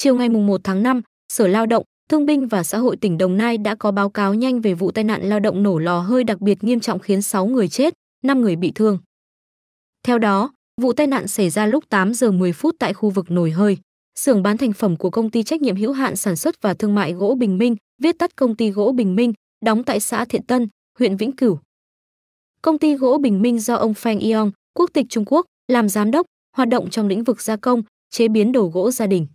Chiều ngày 1 tháng 5, Sở Lao động, Thương binh và Xã hội tỉnh Đồng Nai đã có báo cáo nhanh về vụ tai nạn lao động nổ lò hơi đặc biệt nghiêm trọng khiến 6 người chết, 5 người bị thương. Theo đó, vụ tai nạn xảy ra lúc 8 giờ 10 phút tại khu vực nổi hơi, xưởng bán thành phẩm của công ty trách nhiệm hữu hạn sản xuất và thương mại gỗ Bình Minh, viết tắt công ty gỗ Bình Minh, đóng tại xã Thiện Tân, huyện Vĩnh Cửu. Công ty gỗ Bình Minh do ông Feng Yong, quốc tịch Trung Quốc, làm giám đốc, hoạt động trong lĩnh vực gia công, chế biến đồ gỗ gia đình.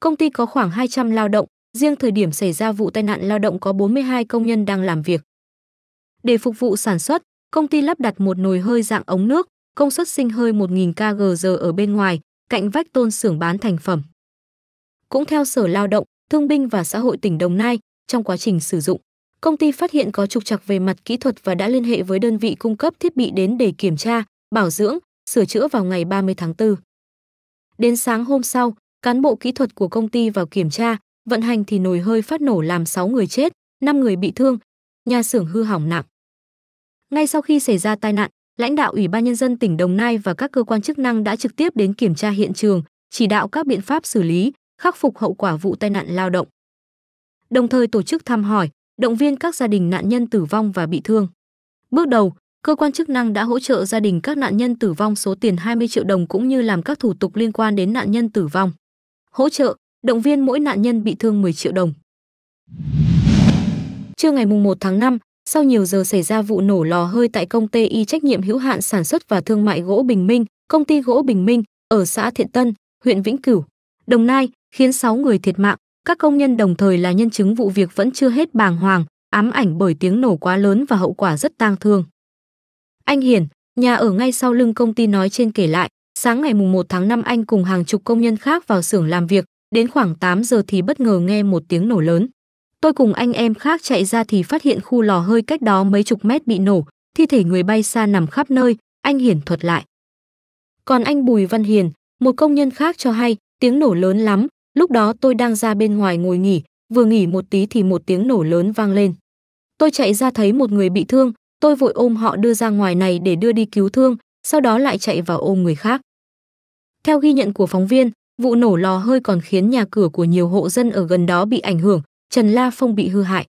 Công ty có khoảng 200 lao động, riêng thời điểm xảy ra vụ tai nạn lao động có 42 công nhân đang làm việc. Để phục vụ sản xuất, công ty lắp đặt một nồi hơi dạng ống nước, công suất sinh hơi 1.000 kg/h ở bên ngoài, cạnh vách tôn xưởng bán thành phẩm. Cũng theo Sở Lao động, Thương binh và Xã hội tỉnh Đồng Nai, trong quá trình sử dụng, công ty phát hiện có trục trặc về mặt kỹ thuật và đã liên hệ với đơn vị cung cấp thiết bị đến để kiểm tra, bảo dưỡng, sửa chữa vào ngày 30 tháng 4. Đến sáng hôm sau, cán bộ kỹ thuật của công ty vào kiểm tra, vận hành thì nồi hơi phát nổ làm 6 người chết, 5 người bị thương, nhà xưởng hư hỏng nặng. Ngay sau khi xảy ra tai nạn, lãnh đạo Ủy ban nhân dân tỉnh Đồng Nai và các cơ quan chức năng đã trực tiếp đến kiểm tra hiện trường, chỉ đạo các biện pháp xử lý, khắc phục hậu quả vụ tai nạn lao động. Đồng thời tổ chức thăm hỏi, động viên các gia đình nạn nhân tử vong và bị thương. Bước đầu, cơ quan chức năng đã hỗ trợ gia đình các nạn nhân tử vong số tiền 20 triệu đồng cũng như làm các thủ tục liên quan đến nạn nhân tử vong hỗ trợ, động viên mỗi nạn nhân bị thương 10 triệu đồng. Trưa ngày 1 tháng 5, sau nhiều giờ xảy ra vụ nổ lò hơi tại công ty y trách nhiệm hữu hạn sản xuất và thương mại gỗ Bình Minh, công ty gỗ Bình Minh ở xã Thiện Tân, huyện Vĩnh Cửu, Đồng Nai, khiến 6 người thiệt mạng. Các công nhân đồng thời là nhân chứng vụ việc vẫn chưa hết bàng hoàng, ám ảnh bởi tiếng nổ quá lớn và hậu quả rất tang thương. Anh Hiển, nhà ở ngay sau lưng công ty nói trên kể lại, Sáng ngày mùng 1 tháng 5 anh cùng hàng chục công nhân khác vào xưởng làm việc, đến khoảng 8 giờ thì bất ngờ nghe một tiếng nổ lớn. Tôi cùng anh em khác chạy ra thì phát hiện khu lò hơi cách đó mấy chục mét bị nổ, thi thể người bay xa nằm khắp nơi, anh Hiển thuật lại. Còn anh Bùi Văn Hiền, một công nhân khác cho hay, tiếng nổ lớn lắm, lúc đó tôi đang ra bên ngoài ngồi nghỉ, vừa nghỉ một tí thì một tiếng nổ lớn vang lên. Tôi chạy ra thấy một người bị thương, tôi vội ôm họ đưa ra ngoài này để đưa đi cứu thương, sau đó lại chạy vào ôm người khác. Theo ghi nhận của phóng viên, vụ nổ lò hơi còn khiến nhà cửa của nhiều hộ dân ở gần đó bị ảnh hưởng, Trần La Phong bị hư hại.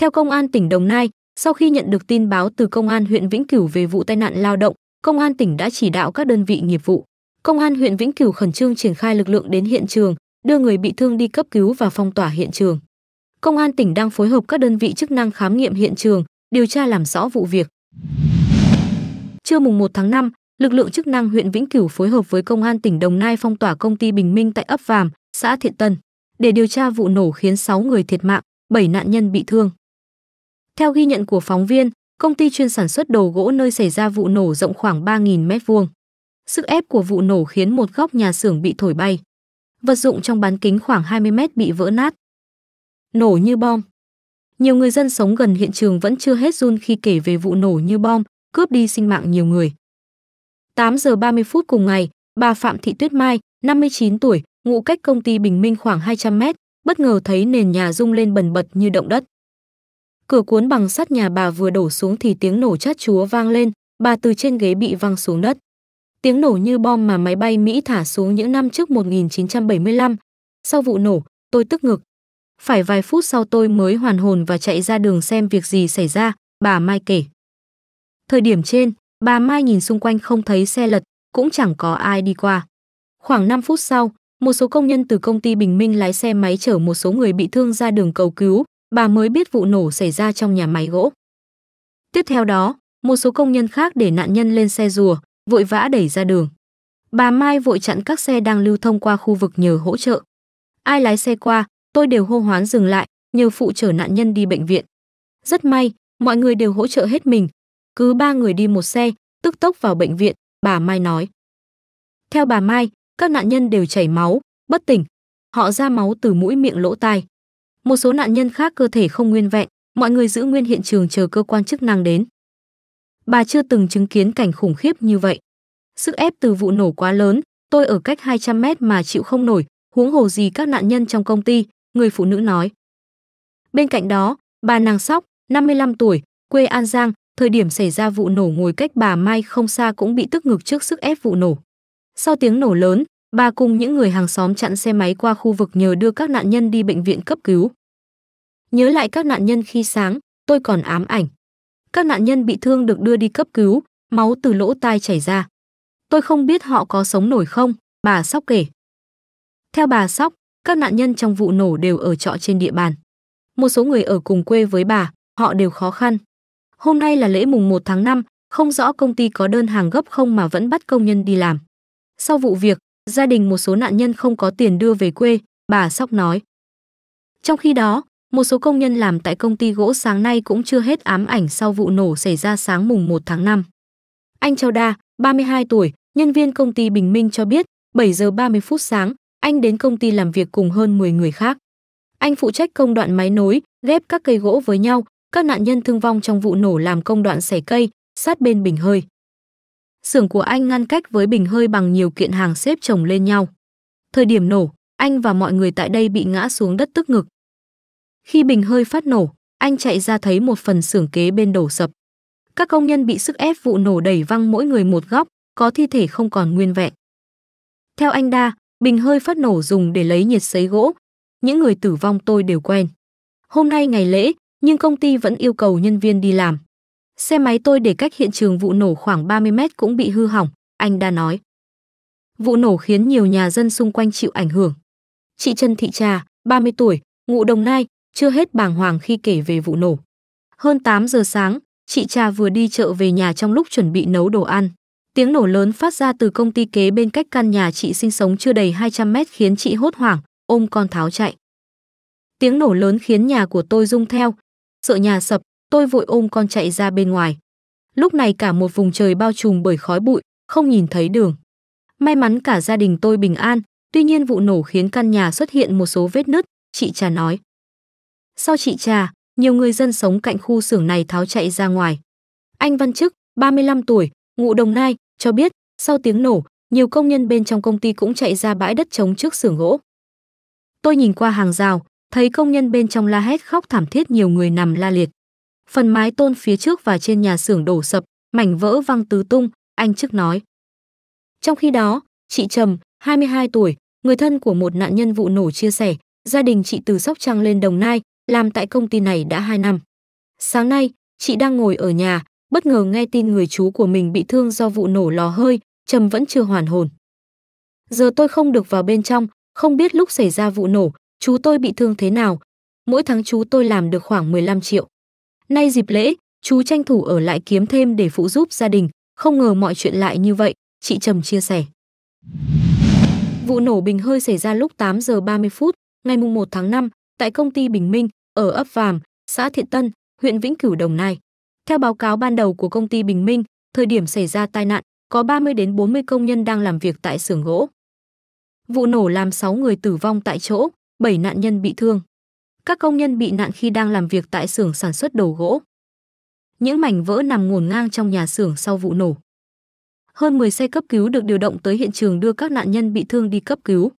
Theo công an tỉnh Đồng Nai, sau khi nhận được tin báo từ công an huyện Vĩnh Cửu về vụ tai nạn lao động, công an tỉnh đã chỉ đạo các đơn vị nghiệp vụ. Công an huyện Vĩnh Cửu khẩn trương triển khai lực lượng đến hiện trường, đưa người bị thương đi cấp cứu và phong tỏa hiện trường. Công an tỉnh đang phối hợp các đơn vị chức năng khám nghiệm hiện trường, điều tra làm rõ vụ việc. Trưa mùng 1 tháng 5, lực lượng chức năng huyện Vĩnh Cửu phối hợp với công an tỉnh Đồng Nai phong tỏa công ty Bình Minh tại ấp Vàm, xã Thiện Tân để điều tra vụ nổ khiến 6 người thiệt mạng, 7 nạn nhân bị thương. Theo ghi nhận của phóng viên, công ty chuyên sản xuất đồ gỗ nơi xảy ra vụ nổ rộng khoảng 3.000 m2. Sức ép của vụ nổ khiến một góc nhà xưởng bị thổi bay. Vật dụng trong bán kính khoảng 20 mét bị vỡ nát. Nổ như bom. Nhiều người dân sống gần hiện trường vẫn chưa hết run khi kể về vụ nổ như bom, cướp đi sinh mạng nhiều người. 8 giờ 30 phút cùng ngày, bà Phạm Thị Tuyết Mai, 59 tuổi, ngụ cách công ty Bình Minh khoảng 200 mét, bất ngờ thấy nền nhà rung lên bần bật như động đất. Cửa cuốn bằng sắt nhà bà vừa đổ xuống thì tiếng nổ chát chúa vang lên, bà từ trên ghế bị văng xuống đất. Tiếng nổ như bom mà máy bay Mỹ thả xuống những năm trước 1975. Sau vụ nổ, tôi tức ngực. Phải vài phút sau tôi mới hoàn hồn và chạy ra đường xem việc gì xảy ra, bà Mai kể. Thời điểm trên, Bà Mai nhìn xung quanh không thấy xe lật, cũng chẳng có ai đi qua. Khoảng 5 phút sau, một số công nhân từ công ty Bình Minh lái xe máy chở một số người bị thương ra đường cầu cứu, bà mới biết vụ nổ xảy ra trong nhà máy gỗ. Tiếp theo đó, một số công nhân khác để nạn nhân lên xe rùa, vội vã đẩy ra đường. Bà Mai vội chặn các xe đang lưu thông qua khu vực nhờ hỗ trợ. Ai lái xe qua, tôi đều hô hoán dừng lại, nhờ phụ chở nạn nhân đi bệnh viện. Rất may, mọi người đều hỗ trợ hết mình, cứ ba người đi một xe, tức tốc vào bệnh viện, bà Mai nói. Theo bà Mai, các nạn nhân đều chảy máu, bất tỉnh. Họ ra máu từ mũi miệng lỗ tai. Một số nạn nhân khác cơ thể không nguyên vẹn, mọi người giữ nguyên hiện trường chờ cơ quan chức năng đến. Bà chưa từng chứng kiến cảnh khủng khiếp như vậy. Sức ép từ vụ nổ quá lớn, tôi ở cách 200 mét mà chịu không nổi, huống hồ gì các nạn nhân trong công ty, người phụ nữ nói. Bên cạnh đó, bà nàng sóc, 55 tuổi, quê An Giang, thời điểm xảy ra vụ nổ ngồi cách bà Mai không xa cũng bị tức ngực trước sức ép vụ nổ. Sau tiếng nổ lớn, bà cùng những người hàng xóm chặn xe máy qua khu vực nhờ đưa các nạn nhân đi bệnh viện cấp cứu. Nhớ lại các nạn nhân khi sáng, tôi còn ám ảnh. Các nạn nhân bị thương được đưa đi cấp cứu, máu từ lỗ tai chảy ra. Tôi không biết họ có sống nổi không, bà Sóc kể. Theo bà Sóc, các nạn nhân trong vụ nổ đều ở trọ trên địa bàn. Một số người ở cùng quê với bà, họ đều khó khăn, Hôm nay là lễ mùng 1 tháng 5, không rõ công ty có đơn hàng gấp không mà vẫn bắt công nhân đi làm. Sau vụ việc, gia đình một số nạn nhân không có tiền đưa về quê, bà Sóc nói. Trong khi đó, một số công nhân làm tại công ty gỗ sáng nay cũng chưa hết ám ảnh sau vụ nổ xảy ra sáng mùng 1 tháng 5. Anh Châu Đa, 32 tuổi, nhân viên công ty Bình Minh cho biết, 7 giờ 30 phút sáng, anh đến công ty làm việc cùng hơn 10 người khác. Anh phụ trách công đoạn máy nối, ghép các cây gỗ với nhau, các nạn nhân thương vong trong vụ nổ làm công đoạn xẻ cây, sát bên bình hơi. Xưởng của anh ngăn cách với bình hơi bằng nhiều kiện hàng xếp chồng lên nhau. Thời điểm nổ, anh và mọi người tại đây bị ngã xuống đất tức ngực. Khi bình hơi phát nổ, anh chạy ra thấy một phần xưởng kế bên đổ sập. Các công nhân bị sức ép vụ nổ đẩy văng mỗi người một góc, có thi thể không còn nguyên vẹn. Theo anh Đa, bình hơi phát nổ dùng để lấy nhiệt sấy gỗ. Những người tử vong tôi đều quen. Hôm nay ngày lễ, nhưng công ty vẫn yêu cầu nhân viên đi làm. Xe máy tôi để cách hiện trường vụ nổ khoảng 30 mét cũng bị hư hỏng, anh đã nói. Vụ nổ khiến nhiều nhà dân xung quanh chịu ảnh hưởng. Chị Trần Thị Trà, 30 tuổi, ngụ Đồng Nai, chưa hết bàng hoàng khi kể về vụ nổ. Hơn 8 giờ sáng, chị Trà vừa đi chợ về nhà trong lúc chuẩn bị nấu đồ ăn. Tiếng nổ lớn phát ra từ công ty kế bên cách căn nhà chị sinh sống chưa đầy 200 mét khiến chị hốt hoảng, ôm con tháo chạy. Tiếng nổ lớn khiến nhà của tôi rung theo, Sợ nhà sập, tôi vội ôm con chạy ra bên ngoài. Lúc này cả một vùng trời bao trùm bởi khói bụi, không nhìn thấy đường. May mắn cả gia đình tôi bình an, tuy nhiên vụ nổ khiến căn nhà xuất hiện một số vết nứt, chị Trà nói. Sau chị Trà, nhiều người dân sống cạnh khu xưởng này tháo chạy ra ngoài. Anh Văn Chức, 35 tuổi, ngụ Đồng Nai, cho biết, sau tiếng nổ, nhiều công nhân bên trong công ty cũng chạy ra bãi đất trống trước xưởng gỗ. Tôi nhìn qua hàng rào, thấy công nhân bên trong la hét khóc thảm thiết nhiều người nằm la liệt. Phần mái tôn phía trước và trên nhà xưởng đổ sập, mảnh vỡ văng tứ tung, anh Trức nói. Trong khi đó, chị Trầm, 22 tuổi, người thân của một nạn nhân vụ nổ chia sẻ, gia đình chị từ Sóc Trăng lên Đồng Nai, làm tại công ty này đã 2 năm. Sáng nay, chị đang ngồi ở nhà, bất ngờ nghe tin người chú của mình bị thương do vụ nổ lò hơi, Trầm vẫn chưa hoàn hồn. Giờ tôi không được vào bên trong, không biết lúc xảy ra vụ nổ, chú tôi bị thương thế nào. Mỗi tháng chú tôi làm được khoảng 15 triệu. Nay dịp lễ, chú tranh thủ ở lại kiếm thêm để phụ giúp gia đình, không ngờ mọi chuyện lại như vậy, chị Trầm chia sẻ. Vụ nổ bình hơi xảy ra lúc 8 giờ 30 phút ngày 1 tháng 5 tại công ty Bình Minh ở ấp Vàm, xã Thiện Tân, huyện Vĩnh Cửu Đồng Nai. Theo báo cáo ban đầu của công ty Bình Minh, thời điểm xảy ra tai nạn, có 30 đến 40 công nhân đang làm việc tại xưởng gỗ. Vụ nổ làm 6 người tử vong tại chỗ, 7 nạn nhân bị thương. Các công nhân bị nạn khi đang làm việc tại xưởng sản xuất đồ gỗ. Những mảnh vỡ nằm ngổn ngang trong nhà xưởng sau vụ nổ. Hơn 10 xe cấp cứu được điều động tới hiện trường đưa các nạn nhân bị thương đi cấp cứu.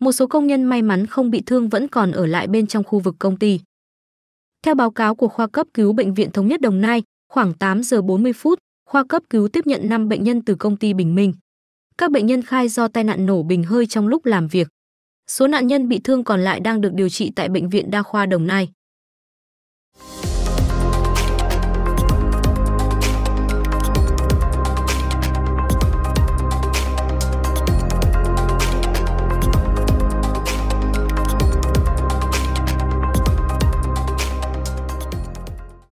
Một số công nhân may mắn không bị thương vẫn còn ở lại bên trong khu vực công ty. Theo báo cáo của khoa cấp cứu bệnh viện thống nhất Đồng Nai, khoảng 8 giờ 40 phút, khoa cấp cứu tiếp nhận 5 bệnh nhân từ công ty Bình Minh. Các bệnh nhân khai do tai nạn nổ bình hơi trong lúc làm việc. Số nạn nhân bị thương còn lại đang được điều trị tại Bệnh viện Đa khoa Đồng Nai.